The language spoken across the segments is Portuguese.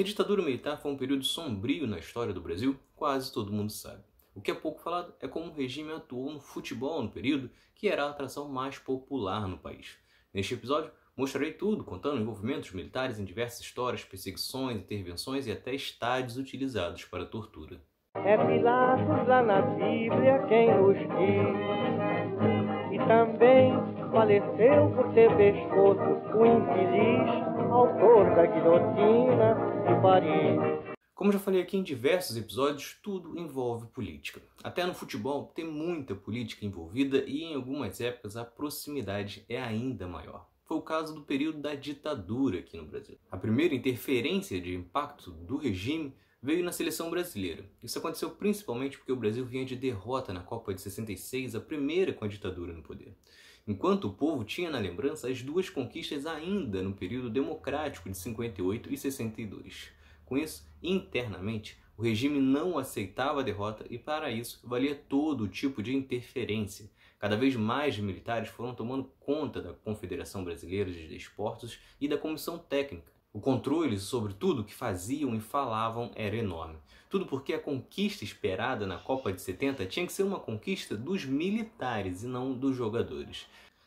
Que a ditadura militar tá? foi um período sombrio na história do Brasil, quase todo mundo sabe. O que é pouco falado é como o regime atuou no futebol no período que era a atração mais popular no país. Neste episódio, mostrarei tudo, contando envolvimentos militares em diversas histórias, perseguições, intervenções e até estádios utilizados para tortura. É Pilatos lá na Bíblia quem nos diz, e também faleceu por ter pescoço o infeliz autor da guilhotina de Paris. Como já falei aqui em diversos episódios, tudo envolve política. Até no futebol tem muita política envolvida e em algumas épocas a proximidade é ainda maior. Foi o caso do período da ditadura aqui no Brasil. A primeira interferência de impacto do regime veio na seleção brasileira. Isso aconteceu principalmente porque o Brasil vinha de derrota na Copa de 66, a primeira com a ditadura no poder enquanto o povo tinha na lembrança as duas conquistas ainda no período democrático de 58 e 62. Com isso, internamente, o regime não aceitava a derrota e, para isso, valia todo tipo de interferência. Cada vez mais militares foram tomando conta da Confederação Brasileira de Desportos e da Comissão Técnica, o controle sobre tudo que faziam e falavam era enorme. Tudo porque a conquista esperada na Copa de 70 tinha que ser uma conquista dos militares e não dos jogadores.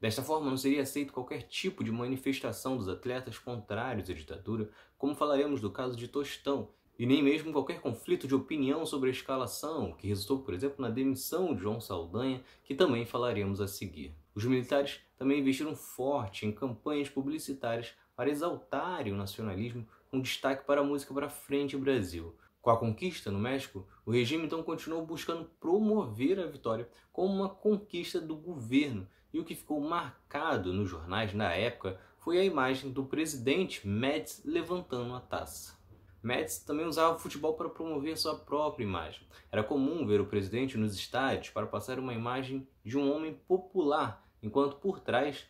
Desta forma, não seria aceito qualquer tipo de manifestação dos atletas contrários à ditadura, como falaremos do caso de Tostão, e nem mesmo qualquer conflito de opinião sobre a escalação, que resultou, por exemplo, na demissão de João Saldanha, que também falaremos a seguir. Os militares também investiram forte em campanhas publicitárias para exaltar o nacionalismo com destaque para a música para frente Brasil. Com a conquista no México, o regime então continuou buscando promover a vitória como uma conquista do governo, e o que ficou marcado nos jornais na época foi a imagem do presidente Metz levantando a taça. Metz também usava o futebol para promover sua própria imagem. Era comum ver o presidente nos estádios para passar uma imagem de um homem popular, enquanto por trás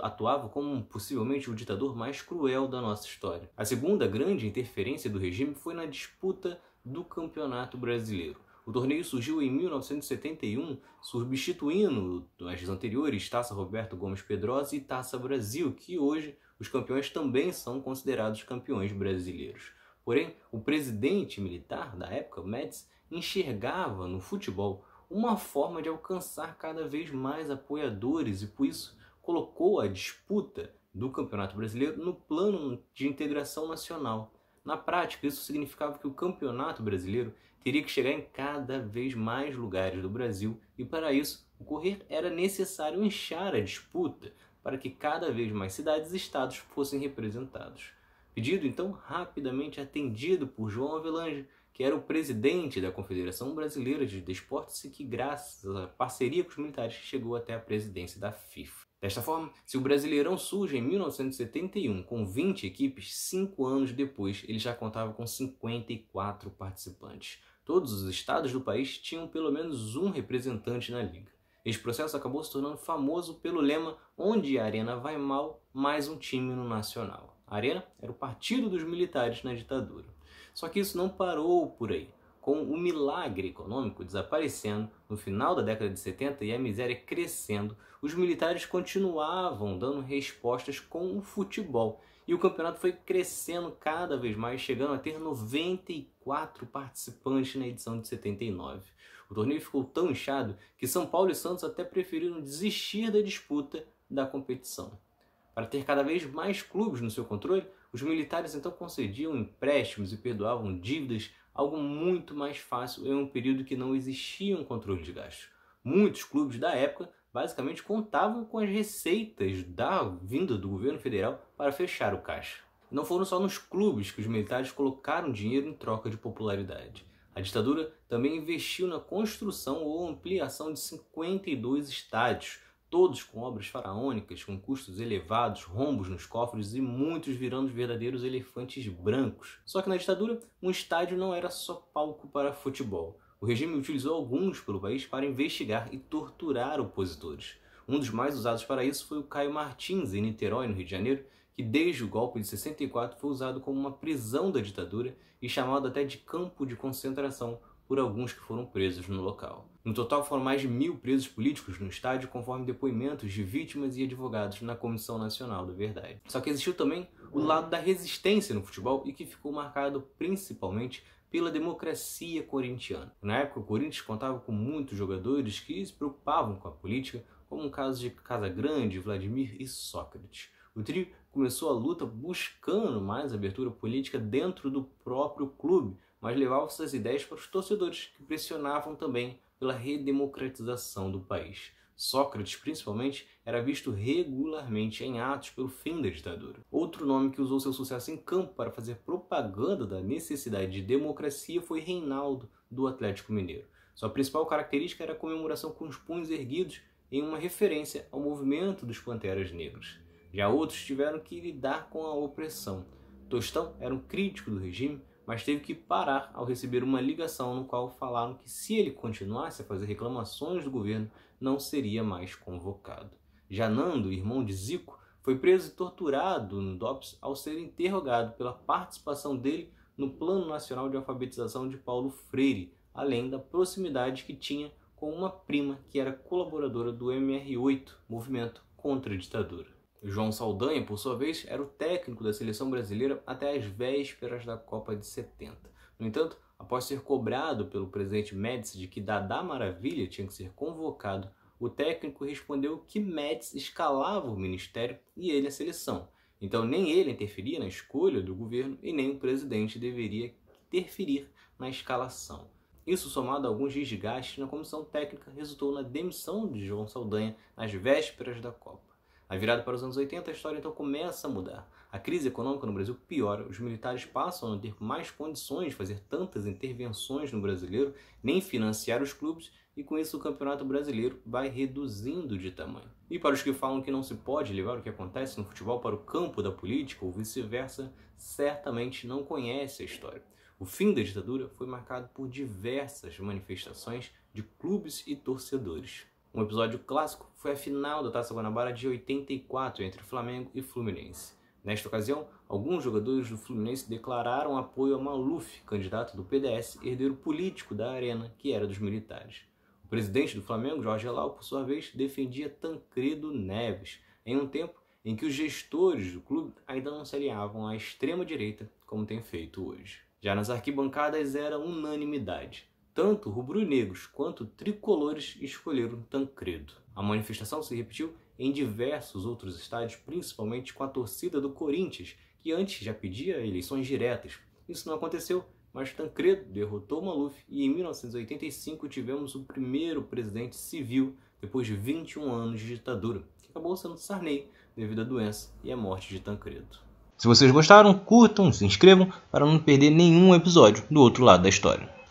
atuava como possivelmente o ditador mais cruel da nossa história. A segunda grande interferência do regime foi na disputa do Campeonato Brasileiro. O torneio surgiu em 1971, substituindo as anteriores Taça Roberto Gomes Pedrosa e Taça Brasil, que hoje os campeões também são considerados campeões brasileiros. Porém, o presidente militar da época, Metz, enxergava no futebol uma forma de alcançar cada vez mais apoiadores e por isso colocou a disputa do Campeonato Brasileiro no plano de integração nacional. Na prática, isso significava que o Campeonato Brasileiro teria que chegar em cada vez mais lugares do Brasil e, para isso, ocorrer era necessário inchar a disputa para que cada vez mais cidades e estados fossem representados. Pedido, então, rapidamente atendido por João Avelange, que era o presidente da Confederação Brasileira de Desportos e que, graças à parceria com os militares, chegou até a presidência da FIFA. Desta forma, se o Brasileirão surge em 1971 com 20 equipes, cinco anos depois ele já contava com 54 participantes. Todos os estados do país tinham pelo menos um representante na liga. Este processo acabou se tornando famoso pelo lema Onde a Arena vai mal, mais um time no Nacional. A Arena era o partido dos militares na ditadura. Só que isso não parou por aí com o milagre econômico desaparecendo no final da década de 70 e a miséria crescendo, os militares continuavam dando respostas com o futebol. E o campeonato foi crescendo cada vez mais, chegando a ter 94 participantes na edição de 79. O torneio ficou tão inchado que São Paulo e Santos até preferiram desistir da disputa da competição. Para ter cada vez mais clubes no seu controle, os militares então concediam empréstimos e perdoavam dívidas algo muito mais fácil em um período que não existia um controle de gastos. Muitos clubes da época basicamente contavam com as receitas da vinda do governo federal para fechar o caixa. Não foram só nos clubes que os militares colocaram dinheiro em troca de popularidade. A ditadura também investiu na construção ou ampliação de 52 estádios, todos com obras faraônicas, com custos elevados, rombos nos cofres e muitos virando verdadeiros elefantes brancos. Só que na ditadura, um estádio não era só palco para futebol. O regime utilizou alguns pelo país para investigar e torturar opositores. Um dos mais usados para isso foi o Caio Martins, em Niterói, no Rio de Janeiro, que desde o golpe de 64 foi usado como uma prisão da ditadura e chamado até de campo de concentração, por alguns que foram presos no local. No total foram mais de mil presos políticos no estádio, conforme depoimentos de vítimas e advogados na Comissão Nacional da Verdade. Só que existiu também o lado da resistência no futebol e que ficou marcado principalmente pela democracia corintiana. Na época, o Corinthians contava com muitos jogadores que se preocupavam com a política, como o caso de Casagrande, Vladimir e Sócrates. O trio começou a luta buscando mais abertura política dentro do próprio clube, mas levava suas ideias para os torcedores que pressionavam também pela redemocratização do país. Sócrates, principalmente, era visto regularmente em atos pelo fim da ditadura. Outro nome que usou seu sucesso em campo para fazer propaganda da necessidade de democracia foi Reinaldo, do Atlético Mineiro. Sua principal característica era a comemoração com os punhos erguidos em uma referência ao movimento dos Panteras Negras. Já outros tiveram que lidar com a opressão. Tostão era um crítico do regime, mas teve que parar ao receber uma ligação no qual falaram que se ele continuasse a fazer reclamações do governo, não seria mais convocado. Janando, irmão de Zico, foi preso e torturado no DOPS ao ser interrogado pela participação dele no Plano Nacional de Alfabetização de Paulo Freire, além da proximidade que tinha com uma prima que era colaboradora do MR8, Movimento contra a Ditadura. João Saldanha, por sua vez, era o técnico da seleção brasileira até as vésperas da Copa de 70. No entanto, após ser cobrado pelo presidente Médici de que Dadá Maravilha tinha que ser convocado, o técnico respondeu que Médici escalava o ministério e ele a seleção. Então, nem ele interferia na escolha do governo e nem o presidente deveria interferir na escalação. Isso, somado a alguns desgastes na comissão técnica, resultou na demissão de João Saldanha nas vésperas da Copa. A virada para os anos 80, a história então começa a mudar. A crise econômica no Brasil piora, os militares passam a não ter mais condições de fazer tantas intervenções no brasileiro, nem financiar os clubes, e com isso o campeonato brasileiro vai reduzindo de tamanho. E para os que falam que não se pode levar o que acontece no futebol para o campo da política ou vice-versa, certamente não conhece a história. O fim da ditadura foi marcado por diversas manifestações de clubes e torcedores. Um episódio clássico foi a final da Taça Guanabara de 84 entre Flamengo e Fluminense. Nesta ocasião, alguns jogadores do Fluminense declararam apoio a Maluf, candidato do PDS, herdeiro político da Arena, que era dos militares. O presidente do Flamengo, Jorge Lau, por sua vez, defendia Tancredo Neves, em um tempo em que os gestores do clube ainda não se alinhavam à extrema-direita, como tem feito hoje. Já nas arquibancadas era unanimidade. Tanto rubro-negros quanto tricolores escolheram Tancredo. A manifestação se repetiu em diversos outros estádios, principalmente com a torcida do Corinthians, que antes já pedia eleições diretas. Isso não aconteceu, mas Tancredo derrotou Maluf e em 1985 tivemos o primeiro presidente civil depois de 21 anos de ditadura, que acabou sendo Sarney devido à doença e à morte de Tancredo. Se vocês gostaram, curtam, se inscrevam para não perder nenhum episódio do outro lado da história.